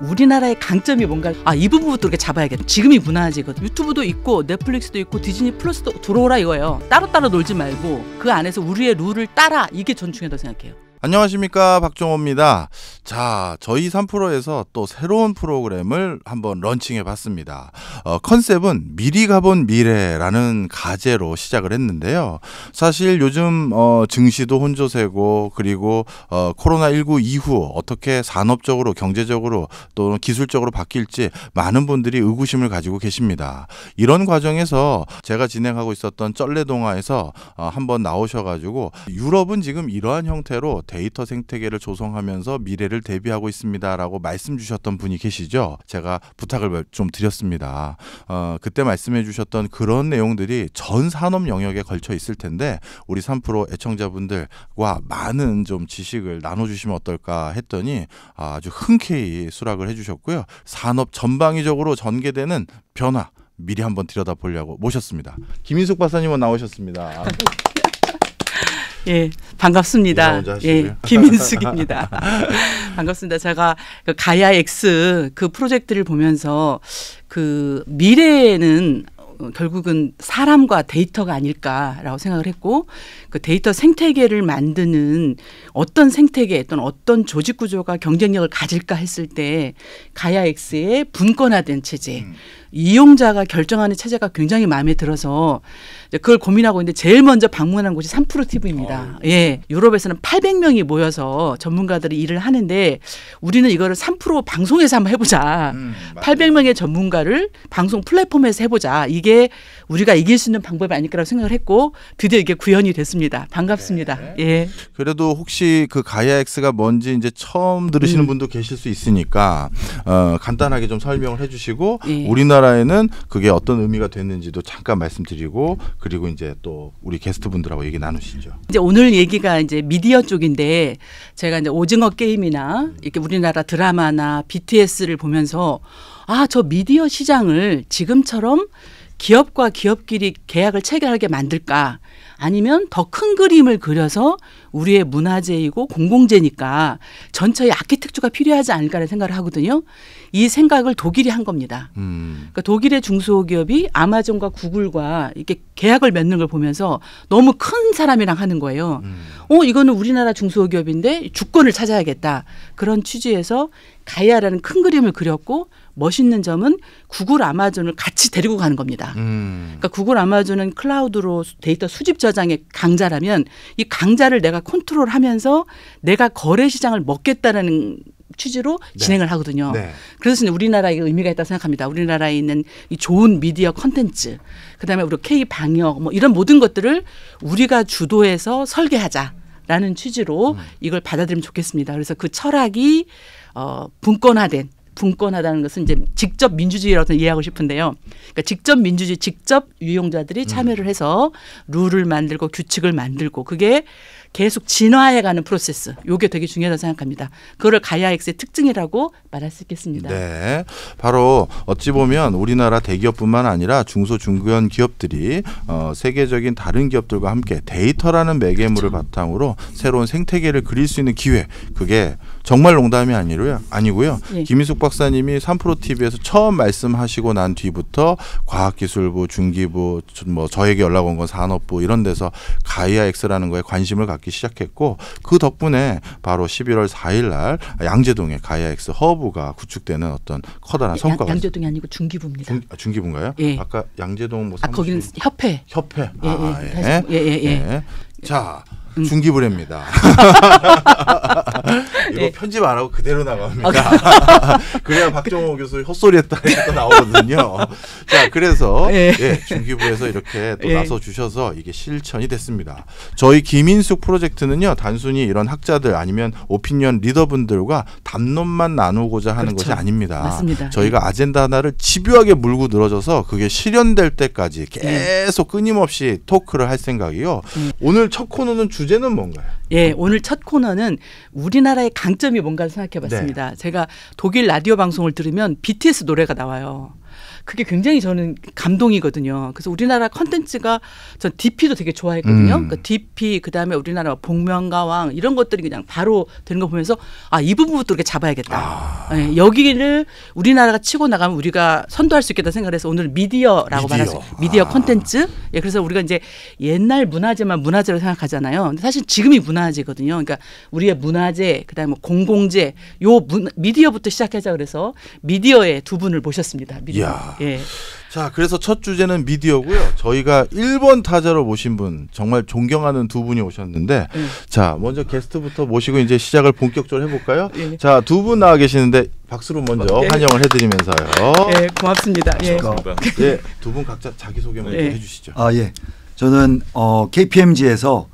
우리나라의 강점이 뭔가 아 이 부분부터 이렇게 잡아야겠다. 지금이 무난화지거든 유튜브도 있고 넷플릭스도 있고 디즈니 플러스도 들어오라 이거예요. 따로따로 따로 놀지 말고 그 안에서 우리의 룰을 따라 이게 전 중요하다고 생각해요. 안녕하십니까 박종호입니다. 자, 저희 3프로에서 또 새로운 프로그램을 한번 런칭해 봤습니다. 어, 컨셉은 미리 가본 미래라는 가제로 시작을 했는데요. 사실 요즘 어, 증시도 혼조세고 그리고 어, 코로나19 이후 어떻게 산업적으로 경제적으로 또는 기술적으로 바뀔지 많은 분들이 의구심을 가지고 계십니다. 이런 과정에서 제가 진행하고 있었던 쩔레동화에서 어, 한번 나오셔가지고 유럽은 지금 이러한 형태로 데이터 생태계를 조성하면서 미래를 대비하고 있습니다라고 말씀 주셨던 분이 계시죠. 제가 부탁을 좀 드렸습니다. 어, 그때 말씀해 주셨던 그런 내용들이 전 산업 영역에 걸쳐 있을 텐데 우리 3프로 애청자분들과 많은 좀 지식을 나눠주시면 어떨까 했더니 아주 흔쾌히 수락을 해주셨고요. 산업 전방위적으로 전개되는 변화 미리 한번 들여다보려고 모셨습니다. 김인숙 박사님은 나오셨습니다. 예, 반갑습니다. 예, 김인숙입니다. 반갑습니다. 제가 그 가야 X 그 프로젝트를 보면서 그 미래에는 결국은 사람과 데이터가 아닐까라고 생각을 했고 그 데이터 생태계를 만드는 어떤 생태계 또는 어떤 조직 구조가 경쟁력을 가질까 했을 때 가야 X의 분권화된 체제 음. 이용자가 결정하는 체제가 굉장히 마음에 들어서 그걸 고민하고 있는데 제일 먼저 방문한 곳이 삼프로 TV입니다. 어. 아, 네. 예. 유럽에서는 800명이 모여서 전문가들이 일을 하는데 우리는 이거를 삼프로 방송에서 한번 해보자. 음, 800명의 전문가를 방송 플랫폼에서 해보자. 이게 우리가 이길 수 있는 방법이 아닐까라고 생각을 했고 드디어 이게 구현이 됐습니다. 반갑습니다. 네. 예. 그래도 혹시 그 가이아엑스가 뭔지 이제 처음 들으시는 음. 분도 계실 수 있으니까 어, 간단하게 좀 설명을 해주시고 예. 우리나라 우리나라에는 그게 어떤 의미가 됐는지도 잠깐 말씀드리고 그리고 이제 또 우리 게스트분들하고 얘기 나누시죠. 이제 오늘 얘기가 이제 미디어 쪽인데 제가 이제 오징어 게임이나 이렇게 우리나라 드라마나 BTS를 보면서 아, 저 미디어 시장을 지금처럼 기업과 기업끼리 계약을 체결하게 만들까? 아니면 더 큰 그림을 그려서 우리의 문화재이고 공공재니까 전체의 아키텍처가 필요하지 않을까라는 생각을 하거든요. 이 생각을 독일이 한 겁니다. 음. 그러니까 독일의 중소기업이 아마존과 구글과 이렇게 계약을 맺는 걸 보면서 너무 큰 사람이랑 하는 거예요. 음. 어, 이거는 우리나라 중소기업인데 주권을 찾아야겠다. 그런 취지에서 가야라는큰 그림을 그렸고 멋있는 점은 구글 아마존을 같이 데리고 가는 겁니다. 음. 그러니까 구글 아마존은 클라우드로 데이터 수집 저장의 강자라면 이 강자를 내가 컨트롤하면서 내가 거래 시장을 먹겠다라는 취지로 네. 진행을 하거든요. 네. 그래서 우리나라에 의미가 있다고 생각합니다. 우리나라에 있는 이 좋은 미디어 컨텐츠, 그다음에 우리 K 방역 뭐 이런 모든 것들을 우리가 주도해서 설계하자. 라는 취지로 음. 이걸 받아들이면 좋겠습니다. 그래서 그 철학이 어 분권화된 분권하다는 것은 이제 직접 민주주의라고 이해하고 싶은데요. 그러니까 직접 민주주의, 직접 유용자들이 음. 참여를 해서 룰을 만들고 규칙을 만들고 그게 계속 진화해가는 프로세스. 요게 되게 중요하다고 생각합니다. 그거를 가야엑스의 특징이라고 말할 수 있겠습니다. 네, 바로 어찌 보면 우리나라 대기업뿐만 아니라 중소 중견 기업들이 어, 세계적인 다른 기업들과 함께 데이터라는 매개물을 그렇죠. 바탕으로 새로운 생태계를 그릴 수 있는 기회. 그게 정말 농담이 아니로요. 아니고요. 예. 김인숙 박사님이 3프로 TV에서 처음 말씀하시고 난 뒤부터 과학기술부, 중기부, 뭐 저에게 연락 온 건 산업부 이런 데서 가이아 X라는 거에 관심을 갖기 시작했고 그 덕분에 바로 11월 4일 날 양재동에 가이아 X 허브가 구축되는 어떤 커다란 예, 성과가 양재동이 아니고 중기부입니다. 중, 아, 기부인가요 예. 아까 양재동 뭐 아, 거기는 협회. 협회. 예, 예. 아, 예. 예. 예, 예. 네. 자, 음. 중기불입니다. 이거 예. 편집 안 하고 그대로 나갑니다. 아, 그래야 박정호 교수 헛소리했다 이렇게 나오거든요. 자, 그래서 네. 예. 예, 중기부에서 이렇게 또 예. 나서 주셔서 이게 실천이 됐습니다. 저희 김인숙 프로젝트는요, 단순히 이런 학자들 아니면 오피니언 리더분들과 담론만 나누고자 하는 그렇죠. 것이 아닙니다. 맞습니다. 저희가 예. 아젠다 하나를 집요하게 물고 늘어져서 그게 실현될 때까지 예. 계속 끊임없이 토크를 할 생각이요. 오늘 첫 코너는 주제 주제는 뭔가요? 예, 오늘 첫 코너는 우리나라의 강점이 뭔가를 생각해 봤습니다. 네. 제가 독일 라디오 방송을 들으면 BTS 노래가 나와요. 그게 굉장히 저는 감동이거든요. 그래서 우리나라 컨텐츠가 전 DP도 되게 좋아했거든요. 음. 그러니까 DP 그다음에 우리나라 복면가왕 이런 것들이 그냥 바로 되는 거 보면서 아 이 부분부터 이렇게 잡아야겠다. 아. 네, 여기를 우리나라가 치고 나가면 우리가 선도할 수 있겠다 생각해서 오늘 미디어라고 말하죠. 미디어 컨텐츠. 아. 예, 그래서 우리가 이제 옛날 문화재만 문화재로 생각하잖아요. 근데 사실 지금이 문화재거든요. 그러니까 우리의 문화재 그다음에 뭐 공공재 요 문, 미디어부터 시작하자 그래서 미디어의 두 분을 모셨습니다. 미디어. 예. 자, 그래서 첫 주제는 미디어고요. 저희가 1번 타자로 모신 분, 정말 존경하는 두 분이 오셨는데, 예. 자, 먼저 게스트부터 모시고 이제 시작을 본격적으로 해볼까요? 예. 자, 두 분 나와 계시는데 박수로 먼저 예. 환영을 해드리면서요. 예, 고맙습니다. 고맙습니다. 예, 예 두 분 각자 자기 소개 만저 예. 해주시죠. 아, 예. 저는 어, KPMG에서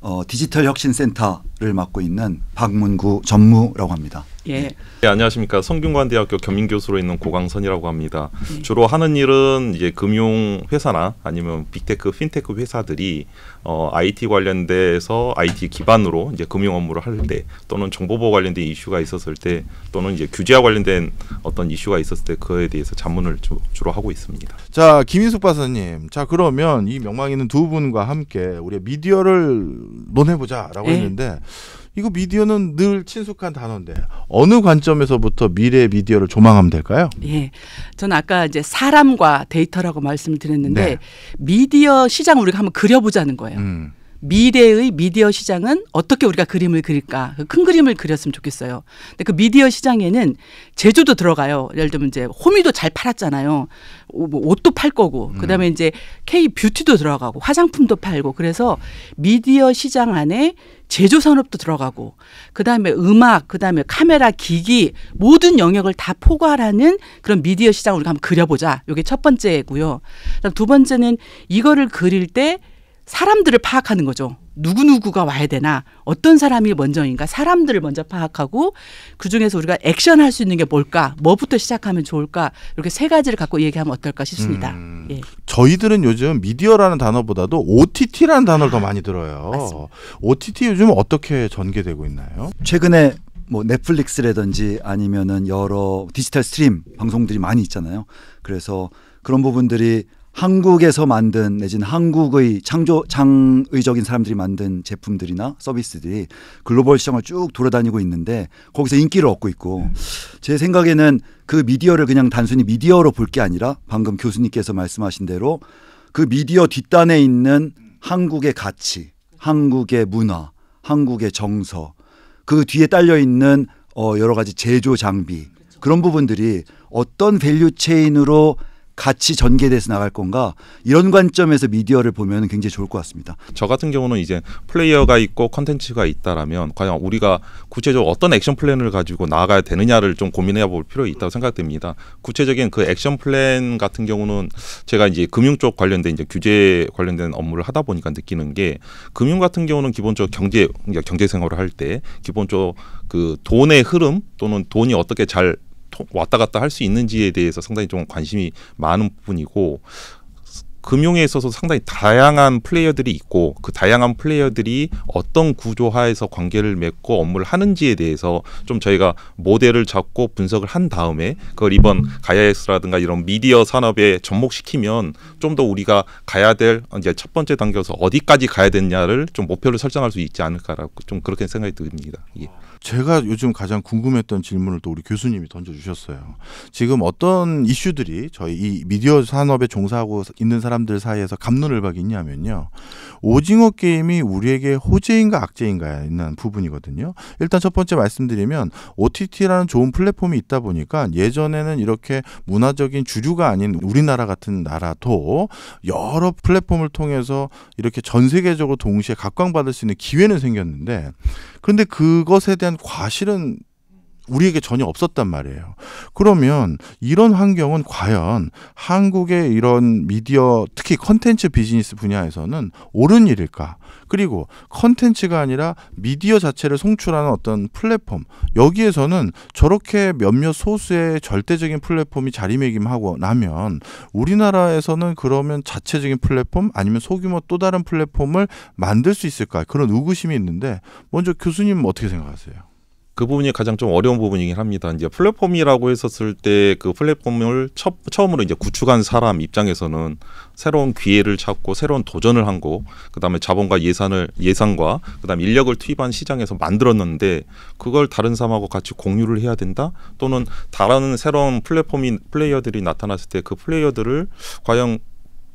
어, 디지털 혁신센터를 맡고 있는 박문구 전무라고 합니다. 예. 네, 예, 안녕하십니까. 성균관대학교 겸임교수로 있는 고강선이라고 합니다. 네. 주로 하는 일은 이제 금융 회사나 아니면 빅테크, 핀테크 회사들이 어, IT 관련돼서 IT 기반으로 이제 금융 업무를 할 때 또는 정보보호 관련된 이슈가 있었을 때 또는 이제 규제와 관련된 어떤 이슈가 있었을 때 그에 대해서 자문을 주, 주로 하고 있습니다. 자, 김인숙 박사님. 자, 그러면 이 명망 있는 두 분과 함께 우리 미디어를 논해보자라고 네. 했는데 이거 미디어는 늘 친숙한 단어인데 어느 관점에서부터 미래 의 미디어를 조망하면 될까요? 예. 저는 아까 이제 사람과 데이터라고 말씀을 드렸는데 네. 미디어 시장 을 우리가 한번 그려보자는 거예요. 음. 미래의 미디어 시장은 어떻게 우리가 그림을 그릴까 그 큰 그림을 그렸으면 좋겠어요. 근데 그 미디어 시장에는 제조도 들어가요. 예를 들면 이제 호미도 잘 팔았잖아요. 뭐 옷도 팔 거고 음. 그다음에 음. 이제 K 뷰티도 들어가고 화장품도 팔고 그래서 미디어 시장 안에 제조 산업도 들어가고 그다음에 음악 그다음에 카메라 기기 모든 영역을 다 포괄하는 그런 미디어 시장을 우리가 한번 그려보자. 이게 첫 번째고요. 그다음 두 번째는 이거를 그릴 때 사람들을 파악하는 거죠. 누구누구가 와야 되나, 어떤 사람이 먼저인가, 사람들을 먼저 파악하고, 그 중에서 우리가 액션 할수 있는 게 뭘까, 뭐부터 시작하면 좋을까, 이렇게 세 가지를 갖고 얘기하면 어떨까 싶습니다. 음, 예. 저희들은 요즘 미디어라는 단어보다도 OTT라는 단어를 더 많이 들어요. 맞습니다. OTT 요즘 어떻게 전개되고 있나요? 최근에 뭐 넷플릭스라든지 아니면은 여러 디지털 스트림 방송들이 많이 있잖아요. 그래서 그런 부분들이 한국에서 만든 내지는 한국의 창조 창의적인 사람들이 만든 제품들이나 서비스들이 글로벌 시장을 쭉 돌아다니고 있는데 거기서 인기를 얻고 있고 네. 제 생각에는 그 미디어를 그냥 단순히 미디어로 볼 게 아니라 방금 교수님께서 말씀하신 대로 그 미디어 뒷단에 있는 한국의 가치, 한국의 문화, 한국의 정서 그 뒤에 딸려 있는 어 여러 가지 제조 장비 그런 부분들이 어떤 밸류 체인으로 같이 전개돼서 나갈 건가 이런 관점에서 미디어를 보면 굉장히 좋을 것 같습니다. 저 같은 경우는 이제 플레이어가 있고 컨텐츠가 있다라면 과연 우리가 구체적으로 어떤 액션 플랜을 가지고 나아가야 되느냐를 좀 고민해 볼 필요가 있다고 생각됩니다. 구체적인 그 액션 플랜 같은 경우는 제가 이제 금융 쪽 관련된 이제 규제 관련된 업무를 하다 보니까 느끼는 게 금융 같은 경우는 기본적으로 경제 그러니까 경제 생활을 할 때 기본적으로 그 돈의 흐름 또는 돈이 어떻게 잘 왔다 갔다 할 수 있는지에 대해서 상당히 좀 관심이 많은 부분이고 금융에 있어서 상당히 다양한 플레이어들이 있고 그 다양한 플레이어들이 어떤 구조 하에서 관계를 맺고 업무를 하는지에 대해서 좀 저희가 모델을 잡고 분석을 한 다음에 그걸 이번 가야엑스라든가 이런 미디어 산업에 접목시키면 좀 더 우리가 가야 될 이제 첫 번째 단계에서 어디까지 가야 되냐를 좀 목표를 설정할 수 있지 않을까라고 좀 그렇게 생각이 듭니다. 예. 제가 요즘 가장 궁금했던 질문을 또 우리 교수님이 던져주셨어요. 지금 어떤 이슈들이 저희 이 미디어 산업에 종사하고 있는 사람들 사이에서 감론을 박이냐면요. 오징어 게임이 우리에게 호재인가 악재인가에 있는 부분이거든요. 일단 첫 번째 말씀드리면 OTT라는 좋은 플랫폼이 있다 보니까 예전에는 이렇게 문화적인 주류가 아닌 우리나라 같은 나라도 여러 플랫폼을 통해서 이렇게 전 세계적으로 동시에 각광받을 수 있는 기회는 생겼는데 그런데 그것에 대한 과실은 우리에게 전혀 없었단 말이에요. 그러면 이런 환경은 과연 한국의 이런 미디어 특히 컨텐츠 비즈니스 분야에서는 옳은 일일까? 그리고 컨텐츠가 아니라 미디어 자체를 송출하는 어떤 플랫폼 여기에서는 저렇게 몇몇 소수의 절대적인 플랫폼이 자리매김하고 나면 우리나라에서는 그러면 자체적인 플랫폼 아니면 소규모 또 다른 플랫폼을 만들 수 있을까? 그런 의구심이 있는데 먼저 교수님 어떻게 생각하세요? 그 부분이 가장 좀 어려운 부분이긴 합니다. 이제 플랫폼이라고 했었을 때 그 플랫폼을 첫, 처음으로 이제 구축한 사람 입장에서는 새로운 기회를 찾고 새로운 도전을 한고 그다음에 자본과 예산을 예산과 그다음에 인력을 투입한 시장에서 만들었는데 그걸 다른 사람하고 같이 공유를 해야 된다. 또는 다른 새로운 플랫폼인 플레이어들이 나타났을 때 그 플레이어들을 과연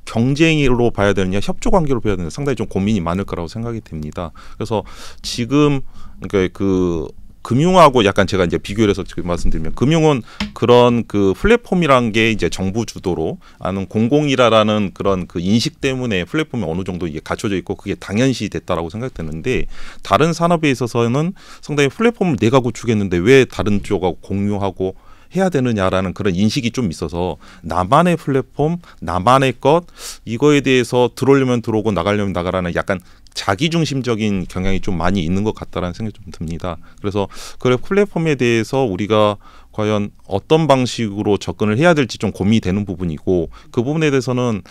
경쟁으로 봐야 되느냐 협조 관계로 봐야 되느냐 상당히 좀 고민이 많을 거라고 생각이 됩니다. 그래서 지금 그러니까 그 금융하고 약간 제가 이제 비교를 해서 지금 말씀드리면 금융은 그런 그 플랫폼이란 게 이제 정부 주도로 아는 공공이라라는 그런 그 인식 때문에 플랫폼이 어느 정도 이게 갖춰져 있고 그게 당연시 됐다라고 생각되는데 다른 산업에 있어서는 상당히 플랫폼을 내가 구축했는데 왜 다른 쪽하고 공유하고 해야 되느냐라는 그런 인식이 좀 있어서 나만의 플랫폼, 나만의 것 이거에 대해서 들어오려면 들어오고 나가려면 나가라는 약간 자기중심적인 경향이 좀 많이 있는 것 같다라는 생각이 좀 듭니다. 그래서 그래 플랫폼에 대해서 우리가 과연 어떤 방식으로 접근을 해야 될지 좀 고민이 되는 부분이고 그 부분에 대해서는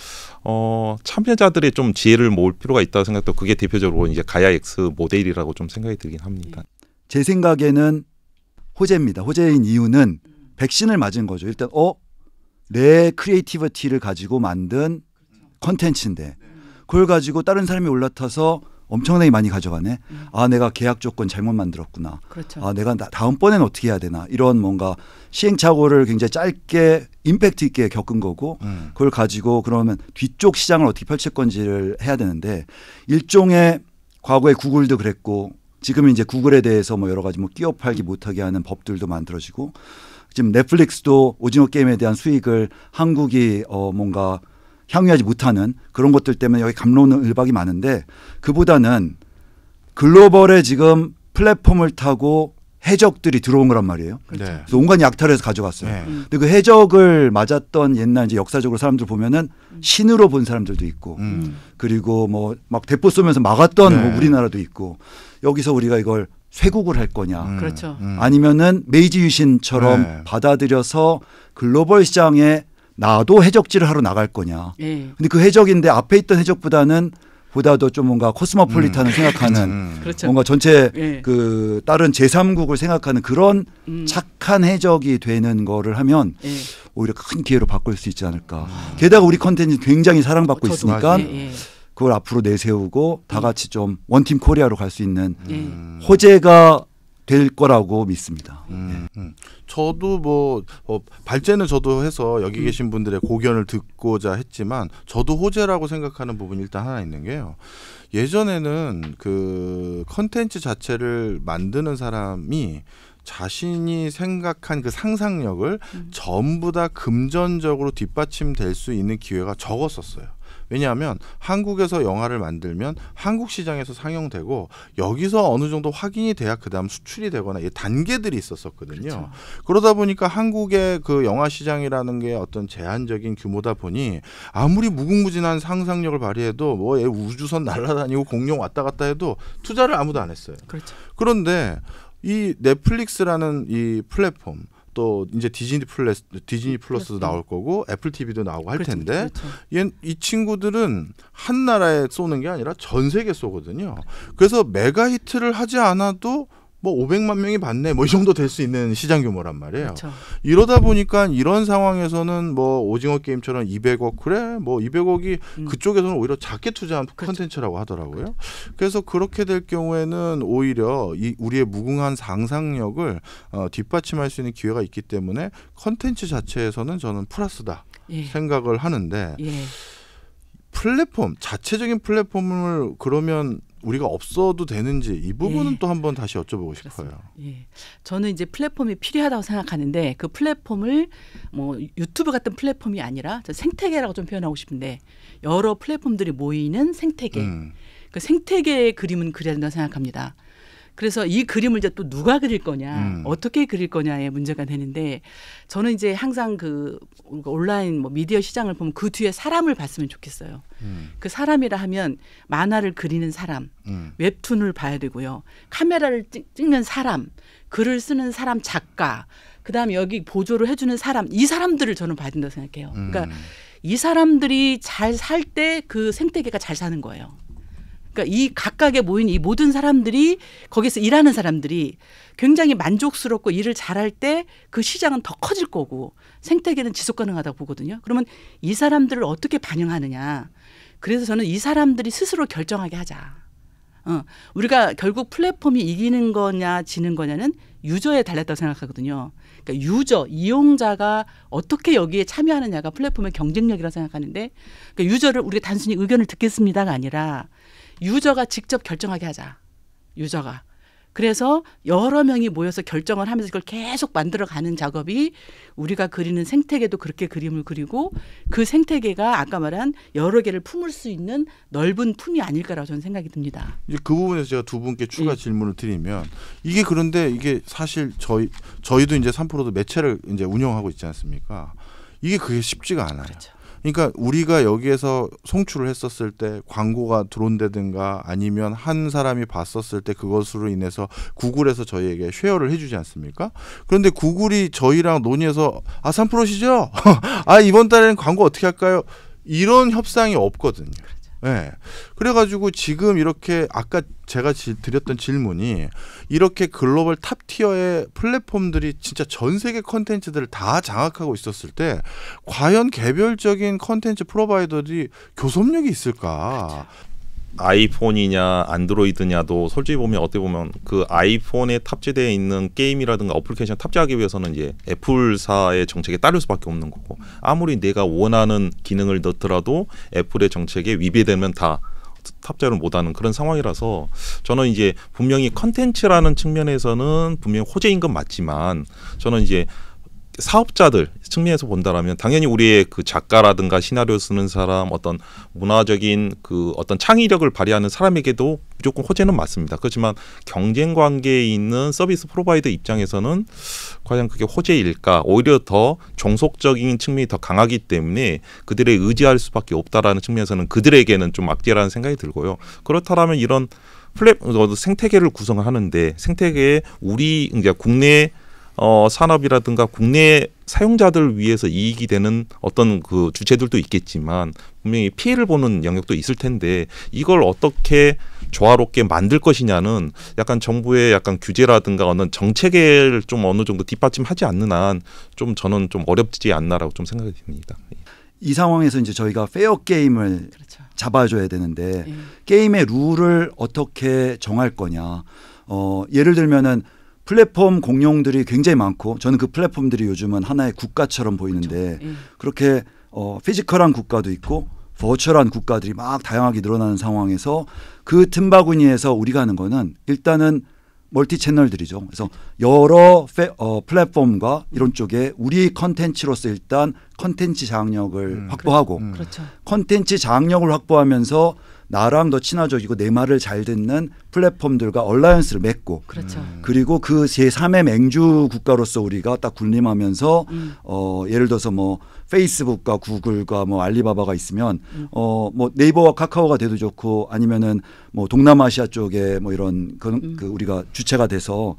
어, 참여자들의 좀 지혜를 모을 필요가 있다고 생각도 그게 대표적으로 이제 가야 X 모델이라고 좀 생각이 들긴 합니다. 예. 제 생각에는 호재입니다. 호재인 이유는 백신을 맞은 거죠. 일단 어 내 크리에이티비티를 가지고 만든 컨텐츠인데 그걸 가지고 다른 사람이 올라타서 엄청나게 많이 가져가네. 음. 아 내가 계약 조건 잘못 만들었구나. 그렇죠. 아 내가 다음번엔 어떻게 해야 되나 이런 뭔가 시행착오를 굉장히 짧게 임팩트 있게 겪은 거고 음. 그걸 가지고 그러면 뒤쪽 시장을 어떻게 펼칠 건지를 해야 되는데 일종의 과거에 구글도 그랬고 지금 이제 구글에 대해서 뭐 여러 가지 뭐 끼어 팔기 못하게 하는 법들도 만들어지고 지금 넷플릭스도 오징어 게임에 대한 수익을 한국이 어 뭔가 향유하지 못하는 그런 것들 때문에 여기 감론을박이 많은데 그보다는 글로벌에 지금 플랫폼을 타고 해적들이 들어온 거란 말이에요. 그렇죠. 네. 그래서 온갖 약탈해서 가져갔어요. 네. 음. 근데 그 해적을 맞았던 옛날 이제 역사적으로 사람들 보면은 신으로 본 사람들도 있고, 음. 음. 그리고 뭐 막 대포 쏘면서 막았던 네. 뭐 우리나라도 있고, 여기서 우리가 이걸 쇄국을 할 거냐, 음. 그렇죠. 음. 아니면은 메이지 유신처럼 네. 받아들여서 글로벌 시장에 나도 해적질을 하러 나갈 거냐. 예. 근데 그 해적인데 앞에 있던 해적보다는 보다도 좀 뭔가 코스모폴리탄을 음. 생각하는 음. 그렇죠. 뭔가 전체 예. 그 다른 제3국을 생각하는 그런 음. 착한 해적이 되는 거를 하면 예. 오히려 큰 기회로 바꿀 수 있지 않을까. 게다가 우리 컨텐츠 굉장히 사랑받고 있으니까 예, 예. 그걸 앞으로 내세우고 다 같이 좀 원팀 코리아로 갈 수 있는 예. 호재가 될 거라고 믿습니다. 음, 네. 음. 저도 뭐 어, 발제는 저도 해서 여기 음. 계신 분들의 고견을 듣고자 했지만 저도 호재라고 생각하는 부분 일단 하나 있는 게요. 예전에는 그 컨텐츠 자체를 만드는 사람이 자신이 생각한 그 상상력을 음. 전부 다 금전적으로 뒷받침될 수 있는 기회가 적었었어요. 왜냐하면 한국에서 영화를 만들면 한국 시장에서 상영되고 여기서 어느 정도 확인이 돼야 그다음 수출이 되거나 이 단계들이 있었었거든요. 그렇죠. 그러다 보니까 한국의 그 영화 시장이라는 게 어떤 제한적인 규모다 보니 아무리 무궁무진한 상상력을 발휘해도 뭐 우주선 날아다니고 공룡 왔다 갔다 해도 투자를 아무도 안 했어요. 그렇죠. 그런데 이 넷플릭스라는 이 플랫폼 또 이제 디즈니 플러스 디즈니 플러스도 나올 거고 애플 TV도 나오고 할 그렇죠, 그렇죠 텐데 그렇죠. 이 친구들은 한 나라에 쏘는 게 아니라 전 세계 쏘거든요. 그래서 메가 히트를 하지 않아도 뭐 500만 명이 봤네 뭐 이 정도 될 수 있는 시장 규모란 말이에요. 그렇죠. 이러다 보니까 이런 상황에서는 뭐 오징어 게임처럼 200억 그래 뭐 200억이 음. 그쪽에서는 오히려 작게 투자한 그렇죠. 컨텐츠라고 하더라고요. 그렇죠. 그래서 그렇게 될 경우에는 오히려 이 우리의 무궁한 상상력을 어, 뒷받침할 수 있는 기회가 있기 때문에 컨텐츠 자체에서는 저는 플러스다 예. 생각을 하는데 예. 플랫폼 자체적인 플랫폼을 그러면 우리가 없어도 되는지 이 부분은 예. 또 한번 다시 여쭤보고 싶어요. 예. 저는 이제 플랫폼이 필요하다고 생각하는데 그 플랫폼을 뭐 유튜브 같은 플랫폼이 아니라 생태계라고 좀 표현하고 싶은데 여러 플랫폼들이 모이는 생태계. 음. 그 생태계의 그림은 그려야 된다고 생각합니다. 그래서 이 그림을 이제 또 누가 그릴 거냐, 음. 어떻게 그릴 거냐의 문제가 되는데 저는 이제 항상 그 온라인 뭐 미디어 시장을 보면 그 뒤에 사람을 봤으면 좋겠어요. 음. 그 사람이라 하면 만화를 그리는 사람, 음. 웹툰을 봐야 되고요. 카메라를 찍, 찍는 사람, 글을 쓰는 사람, 작가, 그다음에 여기 보조를 해주는 사람, 이 사람들을 저는 봐야 된다고 생각해요. 그러니까 음. 이 사람들이 잘 살 때 그 생태계가 잘 사는 거예요. 그러니까 이 각각에 모인 이 모든 사람들이 거기서 일하는 사람들이 굉장히 만족스럽고 일을 잘할 때 그 시장은 더 커질 거고 생태계는 지속 가능하다 고 보거든요. 그러면 이 사람들을 어떻게 반영하느냐. 그래서 저는 이 사람들이 스스로 결정하게 하자. 어, 우리가 결국 플랫폼이 이기는 거냐 지는 거냐는 유저에 달렸다고 생각하거든요. 그러니까 유저, 이용자가 어떻게 여기에 참여하느냐가 플랫폼의 경쟁력이라 고 생각하는데 그러니까 유저를 우리가 단순히 의견을 듣겠습니다가 아니라 유저가 직접 결정하게 하자. 유저가. 그래서 여러 명이 모여서 결정을 하면서 그걸 계속 만들어 가는 작업이 우리가 그리는 생태계도 그렇게 그림을 그리고 그 생태계가 아까 말한 여러 개를 품을 수 있는 넓은 품이 아닐까라고 저는 생각이 듭니다. 이제 그 부분에서 제가 두 분께 추가 예. 질문을 드리면 이게 그런데 이게 사실 저희 저희도 이제 3%도 매체를 이제 운영하고 있지 않습니까? 이게 그게 쉽지가 않아요. 그렇죠. 그러니까 우리가 여기에서 송출을 했었을 때 광고가 들어온다든가 아니면 한 사람이 봤었을 때 그것으로 인해서 구글에서 저희에게 쉐어를 해주지 않습니까? 그런데 구글이 저희랑 논의해서 아 3%시죠? 아 이번 달에는 광고 어떻게 할까요? 이런 협상이 없거든요. 네. 그래가지고 지금 이렇게 아까 제가 드렸던 질문이 이렇게 글로벌 탑 티어의 플랫폼들이 진짜 전 세계 컨텐츠들을 다 장악하고 있었을 때 과연 개별적인 컨텐츠 프로바이더들이 교섭력이 있을까? 그렇죠. 아이폰이냐 안드로이드냐도 솔직히 보면 어떻게 보면 그 아이폰에 탑재되어 있는 게임이라든가 어플리케이션 탑재하기 위해서는 이제 애플사의 정책에 따를 수밖에 없는 거고 아무리 내가 원하는 기능을 넣더라도 애플의 정책에 위배되면 다 탑재를 못하는 그런 상황이라서 저는 이제 분명히 컨텐츠라는 측면에서는 분명히 호재인 건 맞지만 저는 이제 사업자들 측면에서 본다라면 당연히 우리의 그 작가라든가 시나리오 쓰는 사람 어떤 문화적인 그 어떤 창의력을 발휘하는 사람에게도 무조건 호재는 맞습니다. 그렇지만 경쟁 관계에 있는 서비스 프로바이더 입장에서는 과연 그게 호재일까? 오히려 더 종속적인 측면이 더 강하기 때문에 그들의 의지할 수밖에 없다라는 측면에서는 그들에게는 좀 악재라는 생각이 들고요. 그렇다면 이런 플랫 어, 생태계를 구성하는데 생태계에 우리 이제 그러니까 국내 어, 산업이라든가 국내 사용자들 위해서 이익이 되는 어떤 그 주체들도 있겠지만 분명히 피해를 보는 영역도 있을 텐데 이걸 어떻게 조화롭게 만들 것이냐는 약간 정부의 약간 규제라든가 어느 정책을 좀 어느 정도 뒷받침하지 않는 한 좀 저는 좀 어렵지 않나라고 좀 생각이 듭니다. 예. 이 상황에서 이제 저희가 페어 게임을 그렇죠. 잡아줘야 되는데 예. 게임의 룰을 어떻게 정할 거냐. 어, 예를 들면은 플랫폼 공룡들이 굉장히 많고 저는 그 플랫폼들이 요즘은 하나의 국가처럼 보이는데 그렇죠. 예. 그렇게 어, 피지컬한 국가도 있고 버츄얼한 국가들이 막 다양하게 늘어나는 상황에서 그 틈바구니에서 우리가 하는 거는 일단은 멀티 채널들이죠. 그래서 여러 페, 어, 플랫폼과 이런 쪽에 우리 컨텐츠로서 일단 컨텐츠 장악력을 음, 확보하고 음. 그렇죠. 컨텐츠 장악력을 확보하면서 나랑 더 친화적이고 내 말을 잘 듣는 플랫폼들과 얼라이언스를 맺고 그렇죠. 음. 그리고 그 제3의 맹주 국가로서 우리가 딱 군림하면서 음. 어 예를 들어서 뭐 페이스북과 구글과 뭐 알리바바가 있으면 음. 어뭐 네이버와 카카오가 돼도 좋고 아니면은 뭐 동남아시아 쪽에 뭐 이런 그, 그 우리가 주체가 돼서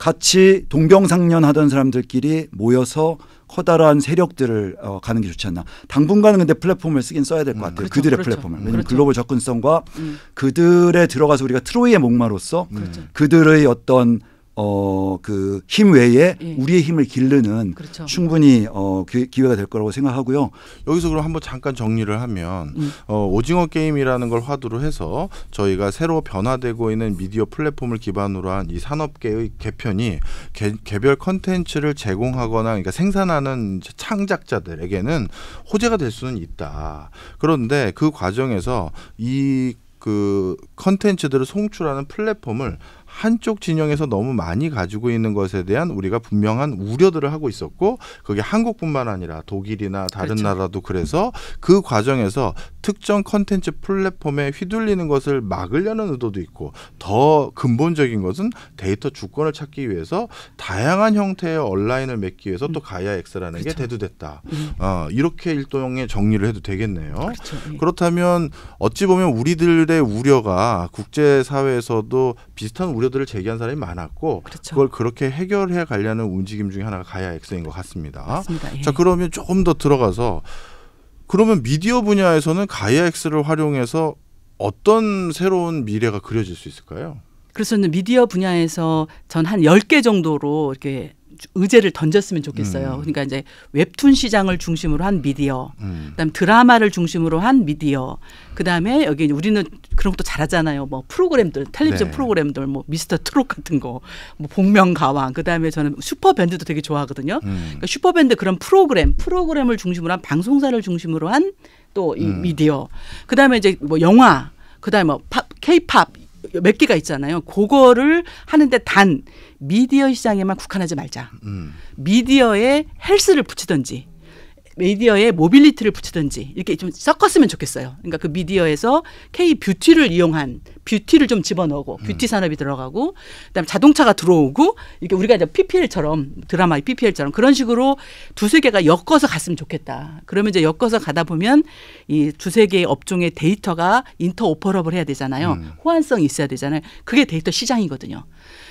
같이 동병상련 하던 사람들끼리 모여서 커다란 세력들을 어, 가는 게 좋지 않나. 당분간은 근데 플랫폼을 쓰긴 써야 될것 음, 같아요. 그렇죠, 그들의 그렇죠. 플랫폼을. 왜냐면 그렇죠. 글로벌 접근성과 음. 그들에 들어가서 우리가 트로이의 목마로서 음. 그렇죠. 그들의 어떤 어, 그 힘 외에 예. 우리의 힘을 기르는 그렇죠. 충분히 어, 기회, 가될 거라고 생각하고요. 여기서 그럼 한번 잠깐 정리를 하면 음. 어, 오징어 게임이라는 걸 화두로 해서 저희가 새로 변화되고 있는 미디어 플랫폼을 기반으로 한 이 산업계의 개편이 개, 별 컨텐츠를 제공하거나 그러니까 생산하는 창작자들에게는 호재가 될 수는 있다. 그런데 그 과정에서 이 그 컨텐츠들을 송출하는 플랫폼을 한쪽 진영에서 너무 많이 가지고 있는 것에 대한 우리가 분명한 우려들을 하고 있었고 그게 한국뿐만 아니라 독일이나 다른 그렇죠. 나라도 그래서 그 과정에서 특정 컨텐츠 플랫폼에 휘둘리는 것을 막으려는 의도도 있고 더 근본적인 것은 데이터 주권을 찾기 위해서 다양한 형태의 온라인을 맺기 위해서 음. 또 가야 X라는 그렇죠. 게 대두됐다. 음. 어, 이렇게 일종의 정리를 해도 되겠네요. 그렇죠. 음. 그렇다면 어찌 보면 우리들의 우려가 국제 사회에서도 비슷한 우려 우려들을 제기한 사람이 많았고 그렇죠. 그걸 그렇게 해결해 가려는 움직임 중에 하나가 가야 엑스인 것 같습니다. 맞습니다. 예. 자 그러면 조금 더 들어가서 그러면 미디어 분야에서는 가야 엑스를 활용해서 어떤 새로운 미래가 그려질 수 있을까요? 그래서 미디어 분야에서 전한열개 정도로 이렇게 의제를 던졌으면 좋겠어요. 음. 그러니까 이제 웹툰 시장을 중심으로 한 미디어, 음. 그다음 드라마를 중심으로 한 미디어, 그다음에 여기 우리는 그런 것도 잘하잖아요. 뭐 프로그램들, 텔레비전 네. 프로그램들, 뭐 미스터 트롯 같은 거, 뭐 복면가왕, 그다음에 저는 슈퍼밴드도 되게 좋아하거든요. 음. 그러니까 슈퍼밴드 그런 프로그램, 프로그램을 중심으로 한 방송사를 중심으로 한 또이 음. 미디어, 그다음에 이제 뭐 영화, 그다음에 뭐 팝, 케이팝 몇 개가 있잖아요. 그거를 하는데 단 미디어 시장에만 국한하지 말자. 음. 미디어에 헬스를 붙이든지 미디어에 모빌리티를 붙이든지 이렇게 좀 섞었으면 좋겠어요. 그러니까 그 미디어에서 K 뷰티를 이용한 뷰티를 좀 집어넣고 음. 뷰티 산업이 들어가고 그다음에 자동차가 들어오고 이렇게 우리가 이제 PPL처럼 드라마의 PPL처럼 그런 식으로 두세 개가 엮어서 갔으면 좋겠다. 그러면 이제 엮어서 가다 보면 이 두세 개의 업종의 데이터가 인터오퍼러블 해야 되잖아요. 음. 호환성이 있어야 되잖아요. 그게 데이터 시장이거든요.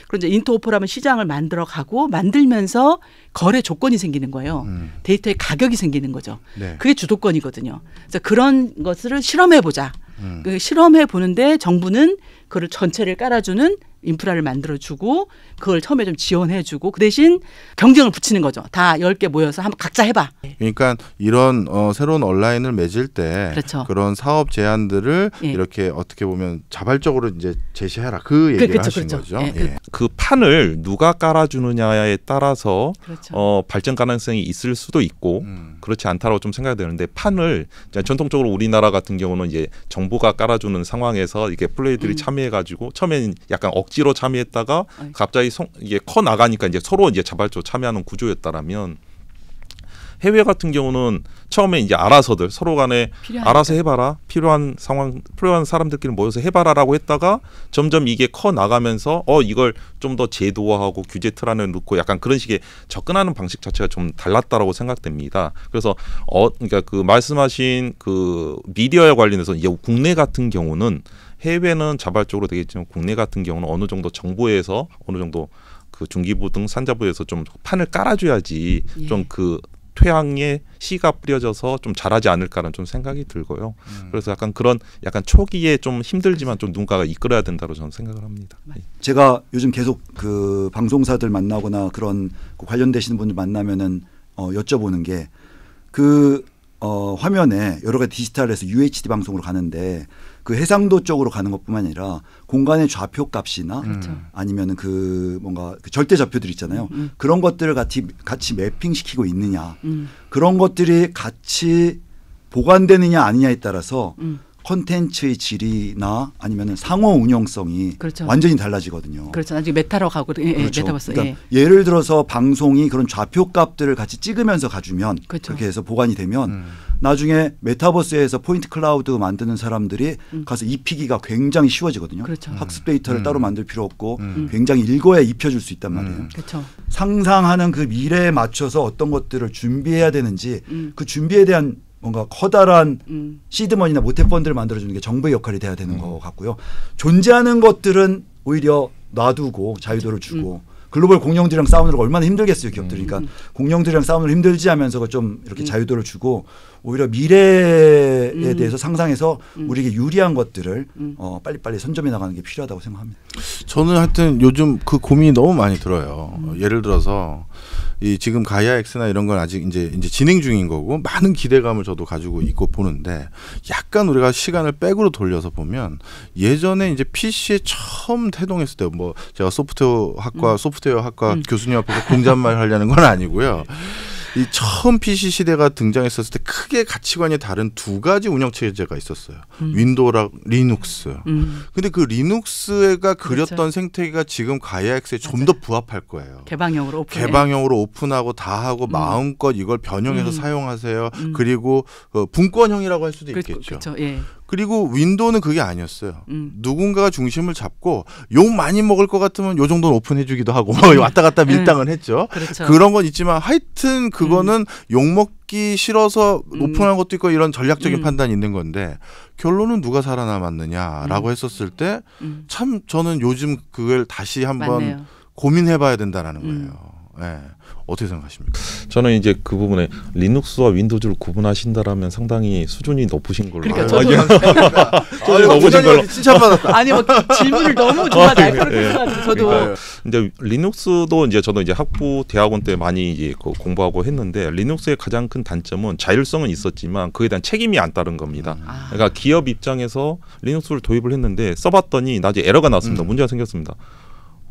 그런데 인터오퍼라면 시장을 만들어 가고 만들면서 거래 조건이 생기는 거예요. 음. 데이터의 가격이 생기는 거죠. 네. 그게 주도권이거든요. 그래서 그런 것을 실험해 보자. 음. 그 실험해 보는데 정부는 그를 전체를 깔아주는 인프라를 만들어주고 그걸 처음에 좀 지원해주고 그 대신 경쟁을 붙이는 거죠. 다 열 개 모여서 한번 각자 해봐. 그러니까 이런 어, 새로운 온라인을 맺을 때 그렇죠. 그런 사업 제안들을 예. 이렇게 어떻게 보면 자발적으로 이제 제시해라 그, 그 얘기를 그, 그렇죠, 하신 그렇죠. 거죠. 예. 그 예. 그 판을 누가 깔아주느냐에 따라서 그렇죠. 어, 발전 가능성이 있을 수도 있고 음. 그렇지 않다고좀 생각이 되는데 판을 전통적으로 우리나라 같은 경우는 이제 정부가 깔아주는 상황에서 이게 플레이들이 음. 참여해가지고 처음엔 약간 억 억지로 참여했다가 아, 예. 갑자기 성, 이게 커 나가니까 이제 서로 이제 자발적으로 참여하는 구조였다라면 해외 같은 경우는 처음에 이제 알아서들 서로 간에 알아서 해봐라 필요한 상황 필요한 사람들끼리 모여서 해봐라라고 했다가 점점 이게 커 나가면서 어 이걸 좀 더 제도화하고 규제 틀 안에 놓고 약간 그런 식의 접근하는 방식 자체가 좀 달랐다라고 생각됩니다. 그래서 어 그러니까 그 말씀하신 그 미디어에 관련해서 이제 국내 같은 경우는 해외는 자발적으로 되겠지만 국내 같은 경우는 어느 정도 정부에서 어느 정도 그 중기부 등 산자부에서 좀 판을 깔아줘야지 예. 좀그 퇴양에 씨가 뿌려져서 좀 잘하지 않을까라는 좀 생각이 들고요. 음. 그래서 약간 그런 약간 초기에 좀 힘들지만 좀 누군가가 이끌어야 된다고 저는 생각을 합니다. 네. 제가 요즘 계속 그 방송사들 만나거나 그런 그 관련되시는 분들 만나면은 어 여쭤보는 게 그 어 화면에 여러 가지 디지털에서 UHD 방송으로 가는데 그 해상도 쪽으로 가는 것뿐만 아니라 공간의 좌표 값이나 음. 그렇죠. 아니면은 그 뭔가 그 절대 좌표들 있잖아요. 음. 음. 그런 것들을 같이 같이 매핑시키고 있느냐. 음. 그런 것들이 같이 보관되느냐 아니냐에 따라서 음. 콘텐츠의 질이나 아니면 상호 운영성이 그렇죠. 완전히 달라지거든요. 그렇죠. 나중 메타로 가고 예, 예, 그렇죠. 메타버스. 그러니까 예. 를 들어서 방송이 그런 좌표 값들을 같이 찍으면서 가주면 그렇죠. 그렇게 해서 보관이 되면 음. 나중에 메타버스에서 포인트 클라우드 만드는 사람들이 음. 가서 입히기가 굉장히 쉬워지거든요. 그렇죠. 학습 데이터를 음. 따로 만들 필요 없고 음. 음. 굉장히 일거에 입혀줄 수 있단 말이에요. 음. 그렇죠. 상상하는 그 미래에 맞춰서 어떤 것들을 준비해야 되는지 그 준비에 대한 뭔가 커다란 음. 시드머니나 모태펀드를 만들어주는 게 정부의 역할이 돼야 되는 음. 것 같고요. 존재하는 것들은 오히려 놔두고 자유도를 주고 음. 글로벌 공룡들이랑 싸우느라 얼마나 힘들겠어요 기업들이. 그러니까 음. 공룡들이랑 싸우는 힘들지 하면서 좀 이렇게 음. 자유도를 주고 오히려 미래에 음. 대해서 상상해서 우리에게 유리한 것들을 어, 빨리빨리 선점해 나가는 게 필요하다고 생각합니다. 저는 하여튼 요즘 그 고민이 너무 많이 들어요. 예를 들어서 이 지금 가이아 스나 이런 건 아직 이제 이제 진행 중인 거고 많은 기대감을 저도 가지고 있고 보는데 약간 우리가 시간을 백으로 돌려서 보면 예전에 이제 PC에 처음 태동했을 때 뭐 제가 소프트웨어 학과 음. 소프트웨어 학과 음. 교수님 앞에서 공잣말 하려는 건 아니고요. 네. 이 처음 PC 시대가 등장했었을 때 크게 가치관이 다른 두 가지 운영 체제가 있었어요. 음. 윈도우랑 리눅스. 음. 근데 그 리눅스가 그렇죠. 그렸던 그렇죠. 생태계가 지금 가이아엑스에 좀 더 부합할 거예요. 개방형으로 오픈. 개방형으로 오픈하고 다 하고 음. 마음껏 이걸 변형해서 음. 사용하세요. 음. 그리고 어, 분권형이라고 할 수도 있겠죠. 그렇죠. 예. 그리고 윈도우는 그게 아니었어요. 음. 누군가가 중심을 잡고 욕 많이 먹을 것 같으면 요 정도는 오픈해주기도 하고 음. 왔다 갔다 밀당을 음. 했죠. 그렇죠. 그런건 있지만 하여튼 그거는 음. 욕 먹기 싫어서 음. 오픈한 것도 있고 이런 전략적인 판단이 있는 건데 결론은 누가 살아남았느냐라고 했었을 때 참 저는 요즘 그걸 다시 한번 고민해봐야 된다라는 거예요. 예. 네. 어떻게 생각하십니까? 저는 이제 그 부분에 리눅스와 윈도우즈를 구분하신다라면 상당히 수준이 높으신 걸로. 그러니까 저도 아, 수준이 높으신 걸로 칭찬받았다. 아니 뭐 질문을 너무 정말 날카롭게 아, 예. 저도. 이제 리눅스도 이제 저도 이제 학부 대학원 때 많이 이제 그 공부하고 했는데 리눅스의 가장 큰 단점은 자율성은 있었지만 그에 대한 책임이 안 따른 겁니다. 아. 그러니까 기업 입장에서 리눅스를 도입을 했는데 써봤더니 나중에 에러가 났습니다. 음. 문제가 생겼습니다.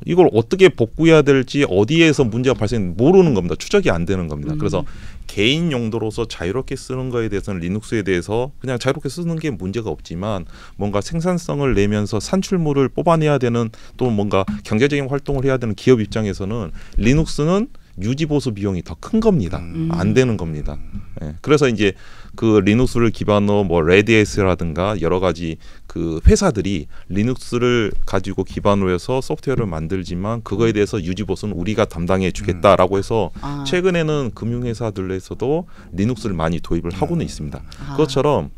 이걸 어떻게 복구해야 될지 어디에서 문제가 발생 모르는 겁니다. 추적이 안 되는 겁니다. 음. 그래서 개인 용도로서 자유롭게 쓰는 거에 대해서는 리눅스에 대해서 그냥 자유롭게 쓰는 게 문제가 없지만 뭔가 생산성을 내면서 산출물을 뽑아내야 되는 또 뭔가 경제적인 활동을 해야 되는 기업 입장에서는 리눅스는 음. 유지 보수 비용이 더 큰 겁니다. 음. 안 음. 되는 겁니다. 예. 그래서 이제 그 리눅스를 기반으로 뭐레디에스라든가 여러 가지 그 회사들이 리눅스를 가지고 기반으로 해서 소프트웨어를 만들지만 그거에 대해서 유지 보수는 우리가 담당해 주겠다라고 음. 해서 아. 최근에는 금융회사들에서도 리눅스를 많이 도입을 하고는 음. 있습니다. 아. 그것처럼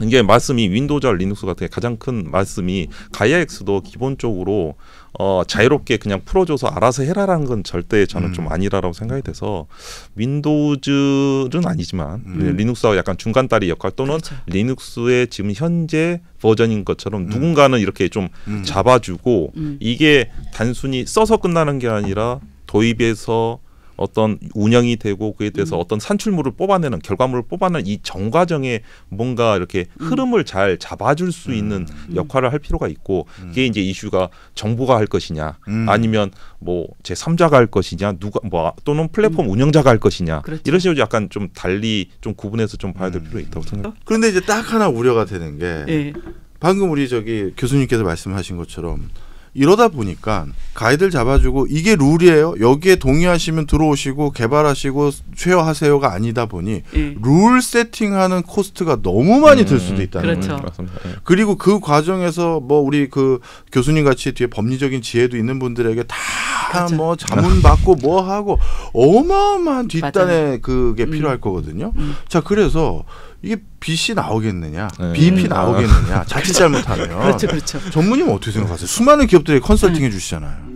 이게 말씀이 윈도우와 즈 리눅스 같은 게 가장 큰 말씀이 가이아엑스도 기본적으로 어, 자유롭게 그냥 풀어줘서 알아서 해라라는 건 절대 저는 음. 좀 아니라고 생각이 돼서 윈도우즈는 아니지만 음. 네, 리눅스와 약간 중간 다리 역할 또는 그렇죠. 리눅스의 지금 현재 버전인 것처럼 음. 누군가는 이렇게 좀 음. 잡아주고 음. 이게 단순히 써서 끝나는 게 아니라 도입에서 어떤 운영이 되고 그에 대해서 음. 어떤 산출물을 뽑아내는 결과물을 뽑아내는 이 정과정에 뭔가 이렇게 음. 흐름을 잘 잡아줄 수 음. 있는 음. 역할을 할 필요가 있고 그게 이제 이슈가 정부가 할 것이냐 아니면 뭐제 삼자가할 것이냐 누가 뭐 또는 플랫폼 운영자가 할 것이냐 그렇죠. 이런 식으로 약간 좀 달리 좀 구분해서 좀 봐야 될 필요가 있다고 생각합니다. 그런데 이제 딱 하나 우려가 되는 게 네. 방금 우리 저기 교수님께서 말씀하신 것처럼 이러다 보니까 가이드를 잡아주고 이게 룰이에요. 여기에 동의하시면 들어오시고 개발하시고 쉐어하세요가 아니다 보니 예. 룰 세팅하는 코스트가 너무 많이 음, 들 수도 음, 있다는 거죠. 그렇죠. 예. 그리고 그 과정에서 뭐 우리 그 교수님 같이 뒤에 법리적인 지혜도 있는 분들에게 다뭐 그렇죠. 뭐 자문 받고 뭐 하고 어마어마한 뒷단에 맞아요. 그게 필요할 음. 거거든요. 음. 자 그래서 이게 b 이 나오겠느냐, 네. BEP 아. 나오겠느냐, 그렇죠. 자칫 잘못하면 그렇죠, 그렇죠. 전문님 어떻게 생각하세요? 수많은 기업들이 컨설팅해 주시잖아요.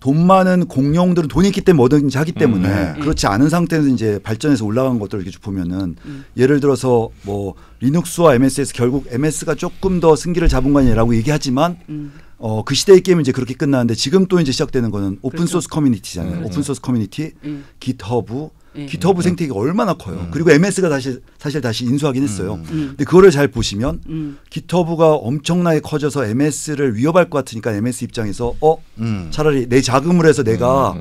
돈 많은 공룡들은 돈이 있기 때문에 뭐든지 하기 음, 때문에 음, 네. 그렇지 않은 상태에서 이제 발전해서 올라간 것들을 이렇게 보면은 음. 예를 들어서 뭐 리눅스와 MS에서 결국 MS가 조금 더 승기를 잡은 거 아니라고 냐 얘기하지만 음. 어, 그 시대의 게임은 이제 그렇게 끝나는데 지금 또 이제 시작되는 거는 오픈소스 그렇죠. 커뮤니티잖아요. 그렇죠. 음, 오픈소스 네. 커뮤니티, 음. 깃허브, 예. 기터브 음. 생태계가 얼마나 커요. 음. 그리고 MS가 다시 사실 다시 인수하긴 음. 했어요. 음. 근데 그거를 잘 보시면 음. 기터브가 엄청나게 커져서 MS를 위협할 것 같으니까 MS 입장에서 어 차라리 내자금을 해서 내가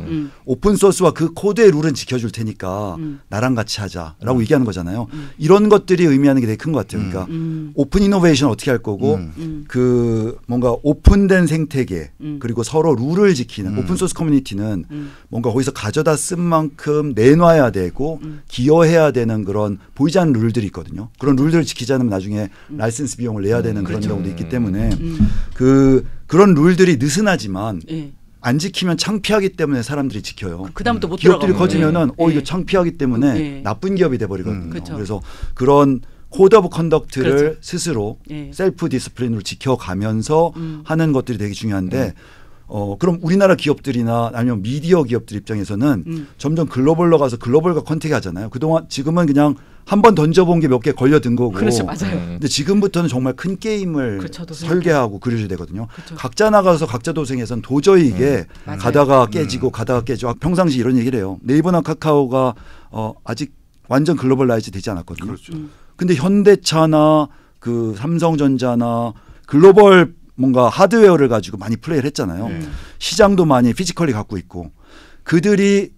오픈 소스와 그 코드의 룰은 지켜줄 테니까 나랑 같이 하자라고 얘기하는 거잖아요. 이런 것들이 의미하는 게 되게 큰 것 같아요. 그러니까 오픈 이노베이션 어떻게 할 거고 그 뭔가 오픈된 생태계 그리고 서로 룰을 지키는 오픈 소스 커뮤니티는 뭔가 거기서 가져다 쓴 만큼 내놔야 해야 되고 음. 기여해야 되는 그런 보이지 않는 룰들이 있거든요. 그런 룰들을 지키지 않으면 나중에 음. 라이센스 비용을 내야 되는 그런 그렇죠. 경우도 있기 음. 때문에 음. 그 그런 룰들이 느슨하지만 예. 안 지키면 창피하기 때문에 사람들이 지켜요. 그, 그다음부터 못 기업들이 커지면은 예. 어 이거 창피하기 때문에 예. 나쁜 기업이 돼 버리거든요. 음. 그렇죠. 그래서 그런 코드 오브 컨덕트를 그렇죠. 스스로 셀프 예. 디스플린으로 지켜가면서 하는 것들이 되게 중요한데 어 그럼 우리나라 기업들이나 아니면 미디어 기업들 입장에서는 음. 점점 글로벌로 가서 글로벌과 컨택이 하잖아요. 그동안 지금은 그냥 한번 던져본 게 몇 개 걸려든 거고. 그렇죠, 맞아요. 네. 근데 지금부터는 정말 큰 게임을 그렇죠, 설계하고 그려줘야 되거든요. 그렇죠. 각자 나가서 각자 도생해선 도저히 이게 네. 음. 가다가 깨지고 가다가 깨져. 아, 평상시 이런 얘기를 해요. 네이버나 카카오가 어 아직 완전 글로벌라이즈 되지 않았거든요. 그렇죠. 근데 현대차나 그 삼성전자나 글로벌 뭔가 하드웨어를 가지고 많이 플레이를 했잖아요. 네. 시장도 많이 피지컬리 갖고 있고 그들이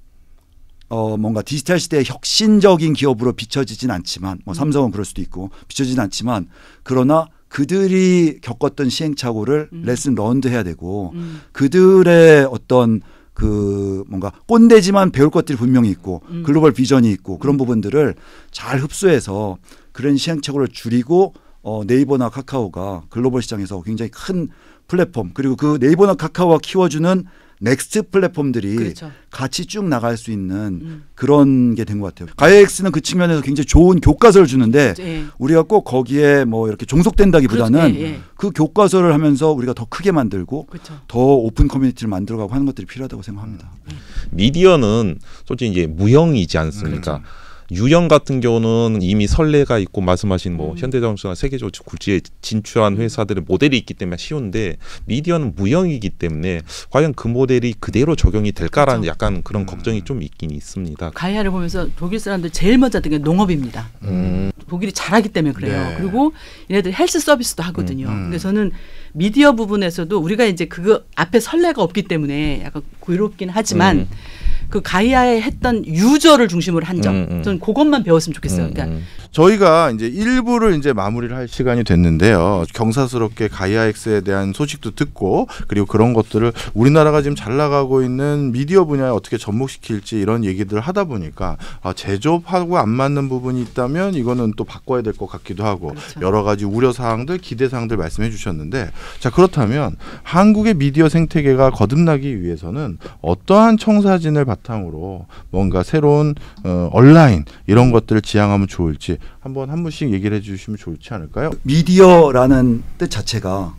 어 뭔가 디지털 시대의 혁신적인 기업으로 비춰지진 않지만 뭐 음. 삼성은 그럴 수도 있고 비춰지진 않지만 그러나 그들이 겪었던 시행착오를 음. 레슨 런드 해야 되고 음. 그들의 어떤 그 뭔가 꼰대지만 배울 것들이 분명히 있고 음. 글로벌 비전이 있고 그런 부분들을 잘 흡수해서 그런 시행착오를 줄이고 어, 네이버나 카카오가 글로벌 시장에서 굉장히 큰 플랫폼 그리고 그 네이버나 카카오가 키워주는 넥스트 플랫폼들이 그렇죠. 같이 쭉 나갈 수 있는 음. 그런 게 된 것 같아요. 가이엑스는 그 측면에서 굉장히 좋은 교과서를 주는데 예. 우리가 꼭 거기에 뭐 이렇게 종속된다기보다는 그렇죠. 예, 예. 그 교과서를 하면서 우리가 더 크게 만들고 그렇죠. 더 오픈 커뮤니티를 만들어가고 하는 것들이 필요하다고 생각합니다. 음. 미디어는 솔직히 이제 무형이지 않습니까? 음, 그렇죠. 유형 같은 경우는 이미 선례가 있고 말씀하신 뭐 음. 현대자동차 세계적으로 굴지에 진출한 회사들의 모델이 있기 때문에 쉬운데 미디어는 무형이기 때문에 과연 그 모델이 그대로 적용이 될까라는 그렇죠. 약간 그런 음. 걱정이 좀 있긴 있습니다. 가이아를 보면서 독일 사람들 제일 먼저 든게 농업입니다. 음. 독일이 잘하기 때문에 그래요. 네. 그리고 얘네들 헬스 서비스도 하거든요. 음, 음. 근데 저는 미디어 부분에서도 우리가 이제 그거 앞에 선례가 없기 때문에 약간 괴롭긴 하지만 음. 그 가이아에 했던 유저를 중심으로 한 점. 음, 음. 저는 그것만 배웠으면 좋겠어요. 음, 그러니까 저희가 이제 일부를 이제 마무리를 할 시간이 됐는데요. 경사스럽게 가이아엑스에 대한 소식도 듣고 그리고 그런 것들을 우리나라가 지금 잘 나가고 있는 미디어 분야에 어떻게 접목시킬지 이런 얘기들을 하다 보니까 아, 제조업하고 안 맞는 부분이 있다면 이거는 또 바꿔야 될 것 같기도 하고 그렇죠. 여러 가지 우려 사항들 기대 사항들 말씀해 주셨는데 자 그렇다면 한국의 미디어 생태계가 거듭나기 위해서는 어떠한 청사진을 바탕으로 뭔가 새로운 어, 온라인 이런 것들을 지향하면 좋을지 한번 한 분씩 얘기를 해주시면 좋지 않을까요? 미디어라는 뜻 자체가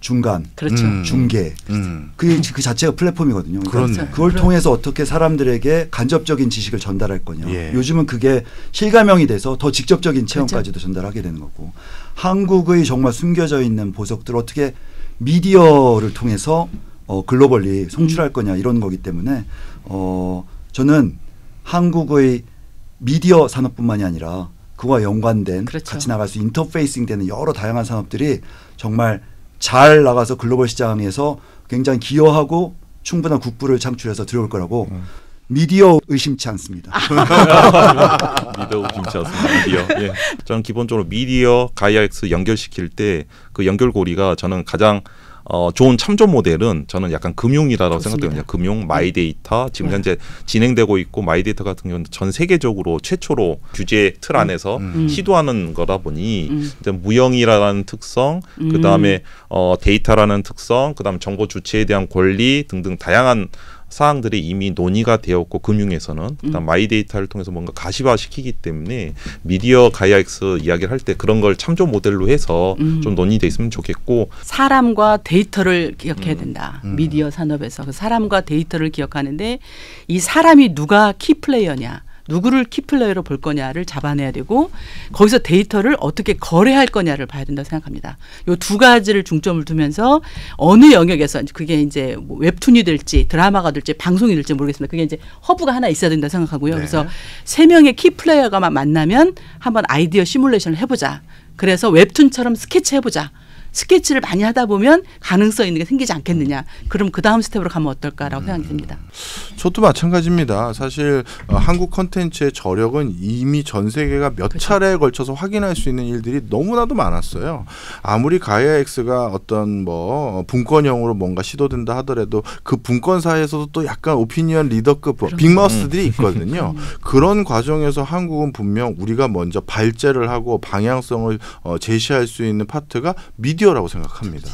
중간, 그렇죠. 음. 중계, 그렇죠. 음. 그, 그 자체가 플랫폼이거든요. 그러니까 그걸 그렇죠. 통해서 어떻게 사람들에게 간접적인 지식을 전달할 거냐. 예. 요즘은 그게 실감형이 돼서 더 직접적인 체험까지도 그렇죠. 전달하게 되는 거고 한국의 정말 숨겨져 있는 보석들 어떻게 미디어를 통해서 어, 글로벌리 송출할 거냐 이런 거기 때문에 어, 저는 한국의 미디어 산업뿐만이 아니라 그와 연관된 그렇죠. 같이 나갈 수 인터페이싱 되는 여러 다양한 산업들이 정말 잘 나가서 글로벌 시장에서 굉장히 기여하고 충분한 국부를 창출해서 들어올 거라고 음. 미디어 의심치 않습니다. 미디어 의심치 않습니다. 미디어. 예. 저는 기본적으로 미디어 가이아엑스 연결시킬 때 그 연결고리가 저는 가장 어, 좋은 참조 모델은 저는 약간 금융이라고 생각되거든요. 금융, 네. 마이데이터 지금 네. 현재 진행되고 있고 마이데이터 같은 경우는 전 세계적으로 최초로 규제 틀 음. 안에서 음. 음. 시도하는 거다 보니 음. 무형이라는 특성, 그 다음에 음. 어, 데이터라는 특성, 그 다음 정보 주체에 대한 권리 등등 다양한 사항들이 이미 논의가 되었고 금융에서는 그다 음. 마이데이터를 통해서 뭔가 가시화시키기 때문에 미디어 가이아엑스 이야기를 할 때 그런 걸 참조 모델로 해서 음. 좀 논의돼 있으면 좋겠고 사람과 데이터를 기억해야 음. 된다 음. 미디어 산업에서 그 사람과 데이터를 기억하는데 이 사람이 누가 키 플레이어냐 누구를 키플레이로 볼 거냐를 잡아내야 되고 거기서 데이터를 어떻게 거래할 거냐를 봐야 된다고 생각합니다. 이 두 가지를 중점을 두면서 어느 영역에서 그게 이제 뭐 웹툰이 될지 드라마가 될지 방송이 될지 모르겠습니다. 그게 이제 허브가 하나 있어야 된다 고 생각하고요. 네. 그래서 세 명의 키플레이어가 만나면 한번 아이디어 시뮬레이션을 해보자. 그래서 웹툰처럼 스케치 해보자. 스케치를 많이 하다 보면 가능성 있는 게 생기지 않겠느냐. 그럼 그 다음 스텝으로 가면 어떨까라고 음. 생각이 듭니다. 저도 마찬가지입니다. 사실 어, 한국 컨텐츠의 저력은 이미 전 세계가 몇 그렇죠. 차례에 걸쳐서 확인할 수 있는 일들이 너무나도 많았어요. 아무리 가이아엑스가 어떤 뭐 어, 분권형으로 뭔가 시도된다 하더라도 그 분권사에서도 또 약간 오피니언 리더급 뭐, 그렇죠. 빅마우스들이 음. 있거든요. 음. 그런 과정에서 한국은 분명 우리가 먼저 발제를 하고 방향성을 어, 제시할 수 있는 파트가 미 미디어라고 생각합니다.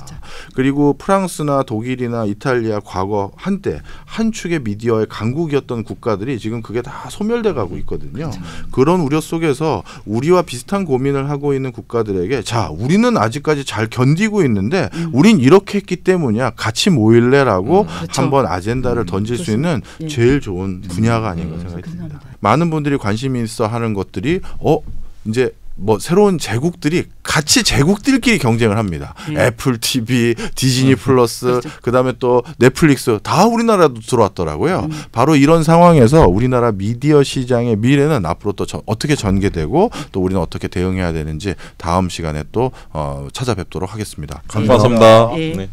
그리고 프랑스나 독일이나 이탈리아 과거 한때 한 축의 미디어의 강국이었던 국가들이 지금 그게 다 소멸돼 가고 있거든요. 그렇죠. 그런 우려 속에서 우리와 비슷한 고민을 하고 있는 국가들에게 자, 우리는 아직까지 잘 견디고 있는데 음. 우린 이렇게 했기 때문이야. 같이 모일래라고 음, 그렇죠. 한번 아젠다를 음, 던질 수 있는 예. 제일 좋은 분야가 아닌가 음, 생각이 듭니다. 많은 분들이 관심 있어 하는 것들이 어 이제 뭐 새로운 제국들이 같이 제국들끼리 경쟁을 합니다. 음. 애플 TV, 디즈니 음. 플러스, 그렇죠. 그다음에 또 넷플릭스 다 우리나라도 들어왔더라고요. 음. 바로 이런 상황에서 우리나라 미디어 시장의 미래는 앞으로 또 저, 어떻게 전개되고 또 우리는 어떻게 대응해야 되는지 다음 시간에 또 어, 찾아뵙도록 하겠습니다. 감사합니다. 감사합니다. 예. 네.